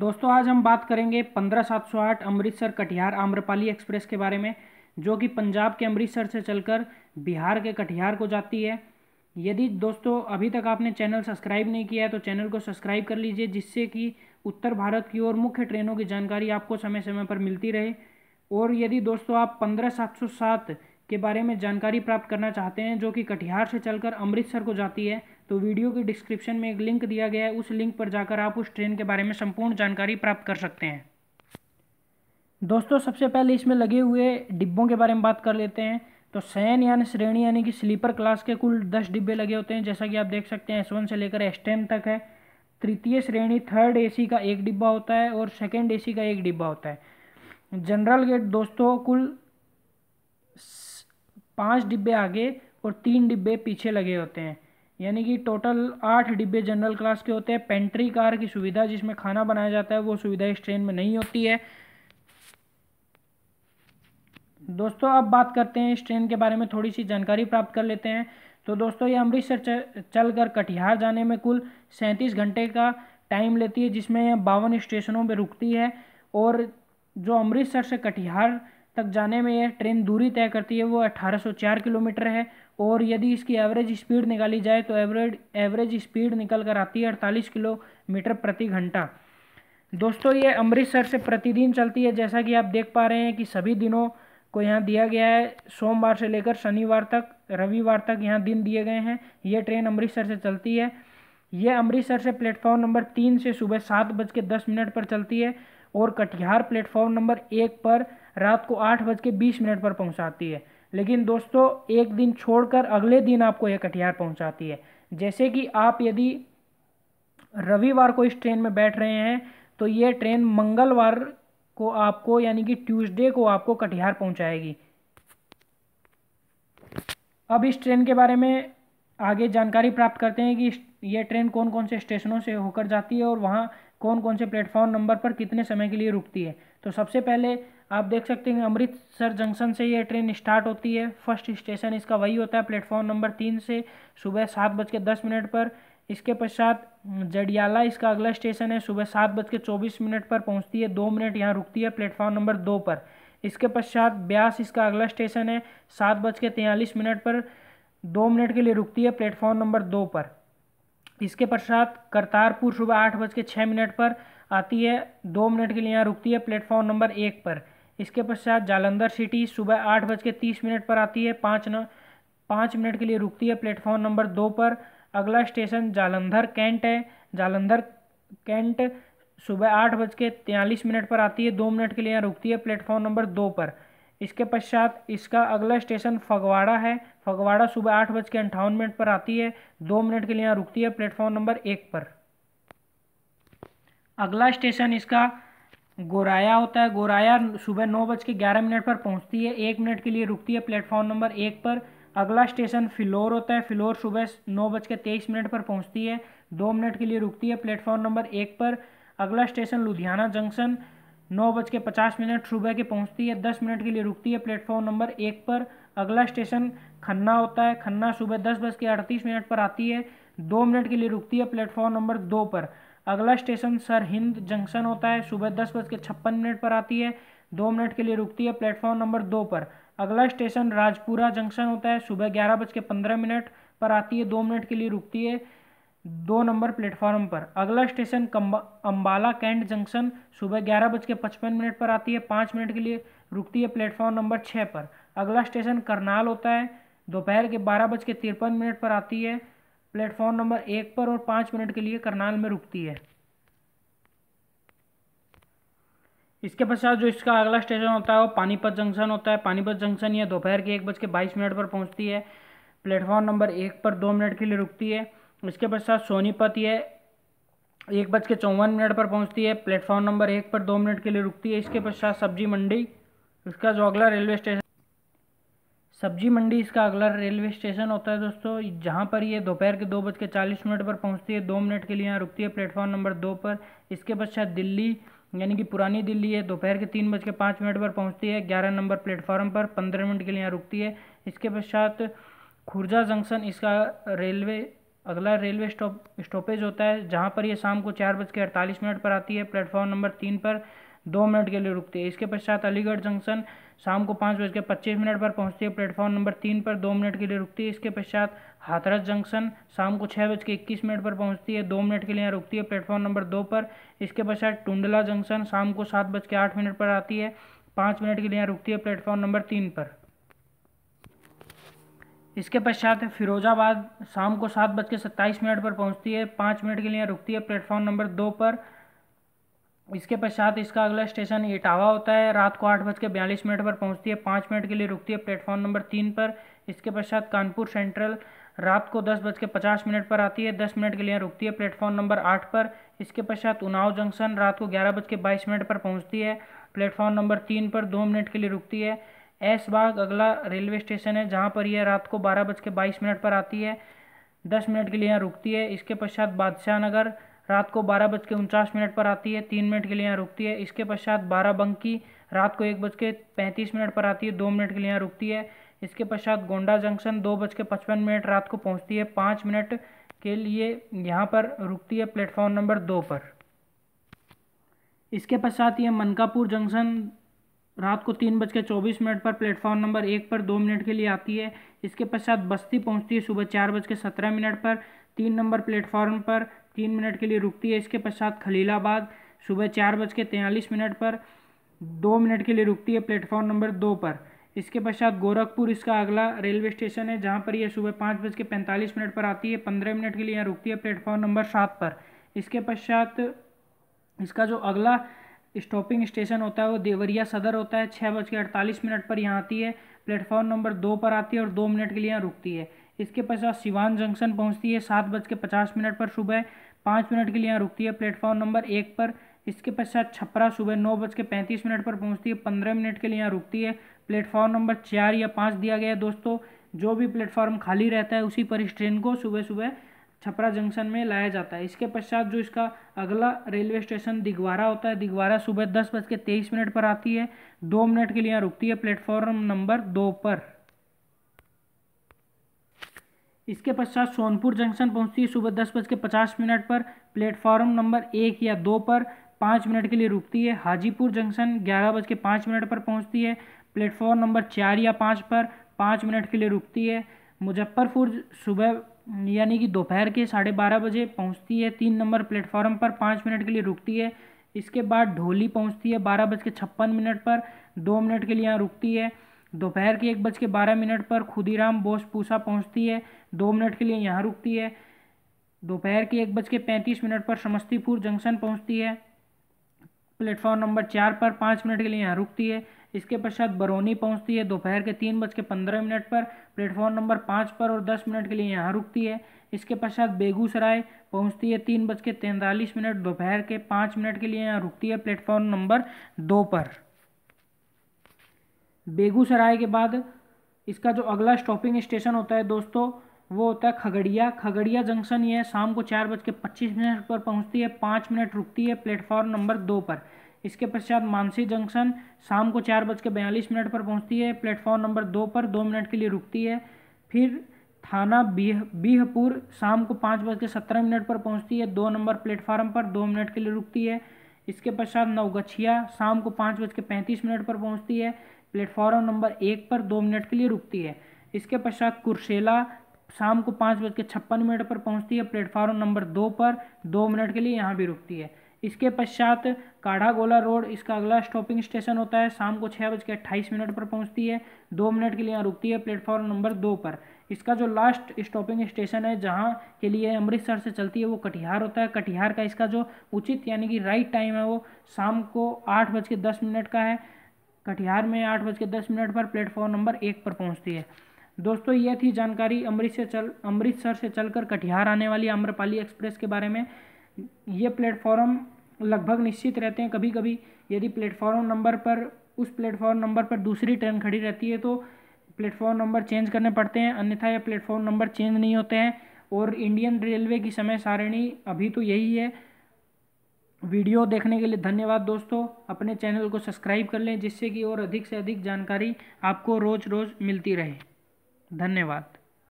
दोस्तों आज हम बात करेंगे पंद्रह सात सौ आठ अमृतसर कटिहार आम्रपाली एक्सप्रेस के बारे में जो कि पंजाब के अमृतसर से चलकर बिहार के कटिहार को जाती है यदि दोस्तों अभी तक आपने चैनल सब्सक्राइब नहीं किया है तो चैनल को सब्सक्राइब कर लीजिए जिससे कि उत्तर भारत की ओर मुख्य ट्रेनों की जानकारी आपको समय समय पर मिलती रहे और यदि दोस्तों आप पंद्रह सात सौ सात के बारे में जानकारी प्राप्त करना चाहते हैं जो कि कटिहार से चलकर अमृतसर को जाती है तो वीडियो के डिस्क्रिप्शन में एक लिंक दिया गया है उस लिंक पर जाकर आप उस ट्रेन के बारे में संपूर्ण जानकारी प्राप्त कर सकते हैं दोस्तों सबसे पहले इसमें लगे हुए डिब्बों के बारे में बात कर लेते हैं तो सैन यानी श्रेणी यानी कि स्लीपर क्लास के कुल दस डिब्बे लगे होते हैं जैसा कि आप देख सकते हैं एस वन से लेकर एस तक है तृतीय श्रेणी थर्ड ए का एक डिब्बा होता है और सेकेंड ए का एक डिब्बा होता है जनरल गेट दोस्तों कुल पाँच डिब्बे आगे और तीन डिब्बे पीछे लगे होते हैं यानी कि टोटल आठ डिब्बे जनरल क्लास के होते हैं पेंट्री कार की सुविधा जिसमें खाना बनाया जाता है वो सुविधा इस ट्रेन में नहीं होती है दोस्तों अब बात करते हैं इस ट्रेन के बारे में थोड़ी सी जानकारी प्राप्त कर लेते हैं तो दोस्तों ये अमृतसर चल कर कटिहार जाने में कुल सैंतीस घंटे का टाइम लेती है जिसमें यह बावन स्टेशनों पर रुकती है और जो अमृतसर से कटिहार तक जाने में यह ट्रेन दूरी तय करती है वो चार किलोमीटर है और यदि इसकी एवरेज स्पीड निकाली जाए तो एवरेज एवरेज स्पीड निकल कर आती है अड़तालीस किलोमीटर प्रति घंटा दोस्तों ये अमृतसर से प्रतिदिन चलती है जैसा कि आप देख पा रहे हैं कि सभी दिनों को यहाँ दिया गया है सोमवार से लेकर शनिवार तक रविवार तक यहाँ दिन दिए गए हैं ये ट्रेन अमृतसर से चलती है ये अमृतसर से प्लेटफॉर्म नंबर तीन से सुबह सात बज के दस मिनट पर चलती है और कटिहार प्लेटफॉर्म नंबर एक पर रात को आठ बज के बीस मिनट पर पहुँचाती है लेकिन दोस्तों एक दिन छोड़कर अगले दिन आपको यह कटिहार पहुंचाती है जैसे कि आप यदि रविवार को इस ट्रेन में बैठ रहे हैं तो ये ट्रेन मंगलवार को आपको यानी कि ट्यूसडे को आपको कटिहार पहुंचाएगी अब इस ट्रेन के बारे में आगे जानकारी प्राप्त करते हैं कि ये ट्रेन कौन कौन से स्टेशनों से होकर जाती है और वहाँ कौन कौन से प्लेटफॉर्म नंबर पर कितने समय के लिए रुकती है तो सबसे पहले आप देख सकते हैं अमृतसर जंक्शन से ये ट्रेन स्टार्ट होती है फर्स्ट स्टेशन इसका वही होता है प्लेटफॉर्म नंबर तीन से सुबह सात बज के दस मिनट पर इसके पश्चात जडियाला इसका अगला स्टेशन है सुबह सात बज के चौबीस मिनट पर पहुंचती है दो मिनट यहाँ रुकती है प्लेटफॉर्म नंबर दो पर इसके पश्चात ब्यास इसका अगला स्टेशन है सात बज के तैंतालीस मिनट पर दो मिनट के लिए रुकती है प्लेटफॉर्म नंबर दो पर इसके पश्चात करतारपुर सुबह आठ बज के छः मिनट पर आती है दो मिनट के लिए यहाँ रुकती है प्लेटफॉर्म नंबर एक पर इसके पश्चात जालंधर सिटी सुबह आठ बज के तीस मिनट पर आती है पाँच न पाँच मिनट के लिए रुकती है प्लेटफॉर्म नंबर दो पर अगला स्टेशन जालंधर कैंट है जालंधर कैंट सुबह आठ बज के तैंतालीस मिनट पर आती है दो मिनट के लिए यहाँ रुकती है प्लेटफॉर्म नंबर दो पर इसके पश्चात इसका अगला स्टेशन फगवाड़ा है फगवाड़ा सुबह आठ बज के अंठावन मिनट पर आती है दो मिनट के लिए यहाँ रुकती है प्लेटफॉर्म नंबर एक पर अगला स्टेशन इसका गोराया होता है गोराया सुबह नौ बज के ग्यारह मिनट पर पहुंचती है एक मिनट के लिए रुकती है प्लेटफॉर्म नंबर एक पर अगला स्टेशन फिलोर होता है फिलोर सुबह नौ बज के तेईस मिनट पर पहुंचती है दो मिनट के लिए रुकती है प्लेटफॉर्म नंबर एक पर अगला स्टेशन लुधियाना जंक्शन नौ बज के पचास मिनट सुबह के पहुँचती है दस मिनट के लिए रुकती है प्लेटफॉर्म नंबर एक पर अगला स्टेशन खन्ना होता है खन्ना सुबह दस बज के अड़तीस मिनट पर आती है दो मिनट के लिए रुकती है प्लेटफॉर्म नंबर दो पर अगला स्टेशन सरहिंद जंक्शन होता है सुबह दस बज के छप्पन मिनट पर आती है दो मिनट के लिए रुकती है प्लेटफॉर्म नंबर दो पर अगला स्टेशन राजपुरा जंक्शन होता है सुबह ग्यारह बज के पंद्रह मिनट पर आती है दो मिनट के लिए रुकती है दो नंबर प्लेटफॉर्म पर अगला स्टेशन कम्बा अम्बाला कैंट जंक्शन सुबह ग्यारह बज के पचपन मिनट पर आती है पाँच मिनट के लिए रुकती है प्लेटफॉर्म नंबर छः पर अगला स्टेशन करनाल होता है दोपहर के बारह बज के तिरपन मिनट पर आती है प्लेटफॉर्म नंबर एक पर और पाँच मिनट के लिए करनाल में रुकती है इसके पश्चात जो इसका अगला स्टेशन होता है वो पानीपत जंक्शन होता है पानीपत जंक्शन यह दोपहर के एक बज के बाईस मिनट पर पहुंचती है प्लेटफॉर्म नंबर एक पर दो मिनट के लिए रुकती है इसके पश्चात सोनीपत यह एक बज के चौवन मिनट पर पहुंचती है प्लेटफॉर्म नंबर एक पर दो मिनट के लिए रुकती है इसके पश्चात सब्जी मंडी इसका जो अगला रेलवे स्टेशन सब्जी मंडी इसका अगला रेलवे स्टेशन होता है दोस्तों जहाँ पर ये दोपहर के दो बज के चालीस मिनट पर पहुँचती है दो मिनट के लिए यहाँ रुकती है प्लेटफॉर्म नंबर दो पर इसके पश्चात दिल्ली यानी कि पुरानी दिल्ली है दोपहर के तीन बज के पाँच मिनट पर पहुँचती है ग्यारह नंबर प्लेटफॉर्म पर पंद्रह मिनट के लिए यहाँ रुकती है इसके पश्चात खुर्जा जंक्शन इसका रेलवे अगला रेलवे स्टॉप स्टॉपेज होता है जहाँ पर यह शाम को चार बज के अड़तालीस मिनट पर आती है प्लेटफॉर्म नंबर तीन पर दो मिनट के लिए रुकती है इसके पश्चात अलीगढ़ जंक्शन शाम को पाँच बज के पच्चीस मिनट पर पहुंचती है प्लेटफॉर्म नंबर तीन पर दो मिनट के लिए रुकती है इसके पश्चात हाथरस जंक्शन शाम को छः बज के इक्कीस मिनट पर पहुंचती है दो मिनट के लिए यहाँ रुकती है प्लेटफॉर्म नंबर दो पर इसके पश्चात टुंडला जंक्शन शाम को सात बज के आठ मिनट पर आती है पाँच मिनट के लिए यहाँ रुकती है प्लेटफॉर्म नंबर तीन पर इसके पश्चात फिरोजाबाद शाम को सात बज के सत्ताईस मिनट पर पहुंचती है पाँच मिनट के लिए रुकती है प्लेटफॉर्म नंबर दो पर इसके पश्चात इसका अगला स्टेशन इटावा होता है रात को आठ बज के बयालीस मिनट पर पहुंचती है पाँच मिनट के लिए रुकती है प्लेटफॉर्म नंबर तीन पर इसके पश्चात कानपुर सेंट्रल रात को दस बज के पचास मिनट पर आती है दस मिनट के लिए रुकती है प्लेटफॉर्म नंबर आठ पर इसके पश्चात उनाव जंक्शन रात को ग्यारह बज के बाईस मिनट पर पहुँचती है प्लेटफॉर्म नंबर तीन पर दो मिनट के लिए रुकती है एस बाग अगला रेलवे स्टेशन है जहाँ पर यह रात को बारह बज के बाईस मिनट पर आती है दस मिनट के लिए यहाँ रुकती है इसके पश्चात बादशाह नगर रात को बारह बज के उनचास मिनट पर आती है तीन मिनट के लिए यहाँ रुकती है इसके पश्चात बाराबंकी रात को एक बज के पैंतीस मिनट पर आती है दो मिनट के लिए यहाँ रुकती है इसके पश्चात गोंडा जंक्शन दो बज के पचपन मिनट रात को पहुँचती है पाँच मिनट के लिए यहाँ पर रुकती है प्लेटफॉर्म नंबर दो पर इसके पश्चात ये मनकापुर जंक्शन रात को तीन बज के चौबीस मिनट पर प्लेटफॉर्म नंबर एक पर दो मिनट के लिए आती है इसके पश्चात बस्ती पहुंचती है सुबह चार बज के सत्रह मिनट पर तीन नंबर प्लेटफॉर्म पर तीन मिनट के लिए रुकती है इसके पश्चात खलीलाबाद सुबह चार बज के तैंतालीस मिनट पर दो मिनट के लिए रुकती है प्लेटफॉर्म नंबर दो पर इसके पश्चात गोरखपुर इसका अगला रेलवे स्टेशन है जहाँ पर यह सुबह पाँच बज के पैंतालीस मिनट पर आती है पंद्रह मिनट के लिए यहाँ रुकती है प्लेटफॉर्म नंबर सात पर इसके पश्चात इसका जो अगला स्टॉपिंग स्टेशन होता है वो देवरिया सदर होता है छः बज के अड़तालीस मिनट पर यहाँ आती है प्लेटफॉर्म नंबर दो पर आती है और दो मिनट के लिए यहाँ रुकती है इसके पश्चात सिवान जंक्शन पहुँचती है सात बज के पचास मिनट पर सुबह पाँच मिनट के लिए यहाँ रुकती है प्लेटफॉर्म नंबर एक पर इसके पश्चात छपरा सुबह नौ बज के पैंतीस मिनट पर पहुँचती है पंद्रह मिनट के लिए यहाँ रुकती है प्लेटफॉर्म नंबर चार या पाँच दिया गया है दोस्तों जो भी प्लेटफॉर्म खाली रहता है उसी पर इस ट्रेन को सुबह सुबह छपरा जंक्शन में लाया जाता है इसके पश्चात जो इसका अगला रेलवे स्टेशन दिगवारा होता है दिगवारा सुबह दस बज के तेईस मिनट पर आती है दो मिनट के लिए यहाँ रुकती है प्लेटफॉर्म नंबर दो पर इसके पश्चात सोनपुर जंक्शन पहुंचती है सुबह दस बज के पचास मिनट पर प्लेटफॉर्म नंबर एक या दो पर पाँच मिनट के लिए रुकती है हाजीपुर जंक्शन ग्यारह बज के पाँच मिनट पर पहुंचती है प्लेटफॉर्म नंबर चार या पाँच पर पाँच मिनट के लिए रुकती है मुजफ्फरपुर सुबह यानी कि दोपहर के साढ़े बारह बजे पहुँचती है तीन नंबर प्लेटफॉर्म पर पाँच मिनट के लिए रुकती है इसके बाद ढोली पहुँचती है बारह बज के छप्पन मिनट पर दो मिनट के लिए यहाँ रुकती है दोपहर के एक बज के बारह मिनट पर खुदीराम बोस पूसा पहुंचती है दो मिनट के लिए यहाँ रुकती है दोपहर के एक बज के पैंतीस मिनट पर समस्तीपुर जंक्शन पहुंचती है प्लेटफॉर्म नंबर चार पर पाँच मिनट के लिए यहाँ रुकती है इसके पश्चात बरौनी पहुंचती है दोपहर के तीन बज के पंद्रह मिनट पर प्लेटफॉर्म नंबर पाँच पर और दस मिनट के लिए यहाँ रुकती है इसके पश्चात बेगूसराय पहुंचती है तीन बज के तैंतालीस मिनट दोपहर के पाँच मिनट के लिए यहाँ रुकती है प्लेटफॉर्म नंबर दो पर बेगूसराय के बाद इसका जो अगला स्टॉपिंग स्टेशन होता है दोस्तों वो होता है खगड़िया खगड़िया जंक्शन ये शाम को चार बज के पच्चीस मिनट पर पहुंचती है पाँच मिनट रुकती है प्लेटफॉर्म नंबर दो पर इसके पश्चात मानसी जंक्शन शाम को चार बज के बयालीस मिनट पर पहुंचती है प्लेटफॉर्म नंबर दो पर दो मिनट के लिए रुकती है फिर थाना बीह बीहपुर शाम को पाँच बज के सत्रह मिनट पर पहुँचती है दो नंबर प्लेटफार्म पर दो मिनट के लिए रुकती है इसके पश्चात नवगछिया शाम को पाँच बज के पैंतीस मिनट पर पहुँचती है प्लेटफॉर्म नंबर एक पर दो मिनट के लिए रुकती है इसके पश्चात कुर्सेला शाम को पाँच बज के छप्पन मिनट पर पहुंचती है प्लेटफॉर्म नंबर दो पर दो मिनट के लिए यहाँ भी रुकती है इसके पश्चात काढ़ागोला रोड इसका अगला स्टॉपिंग स्टेशन होता है शाम को छः बज के अट्ठाईस मिनट पर पहुंचती है दो मिनट के लिए यहाँ रुकती है प्लेटफॉर्म नंबर दो पर इसका जो लास्ट स्टॉपिंग स्टेशन है जहाँ के लिए अमृतसर से चलती है वो कटिहार होता है कटिहार का इसका जो उचित यानी कि राइट टाइम है वो शाम को आठ बज के दस मिनट का है कटिहार में आठ बज के दस मिनट पर प्लेटफॉर्म नंबर एक पर पहुंचती है दोस्तों यह थी जानकारी अमृतसर चल अमृतसर से चलकर कटिहार आने वाली आम्रपाली एक्सप्रेस के बारे में ये प्लेटफॉर्म लगभग निश्चित रहते हैं कभी कभी यदि प्लेटफॉर्म नंबर पर उस प्लेटफॉर्म नंबर पर दूसरी ट्रेन खड़ी रहती है तो प्लेटफॉर्म नंबर चेंज करने पड़ते हैं अन्यथा ये प्लेटफॉर्म नंबर चेंज नहीं होते हैं और इंडियन रेलवे की समय सारिणी अभी तो यही है वीडियो देखने के लिए धन्यवाद दोस्तों अपने चैनल को सब्सक्राइब कर लें जिससे कि और अधिक से अधिक जानकारी आपको रोज़ रोज़ मिलती रहे धन्यवाद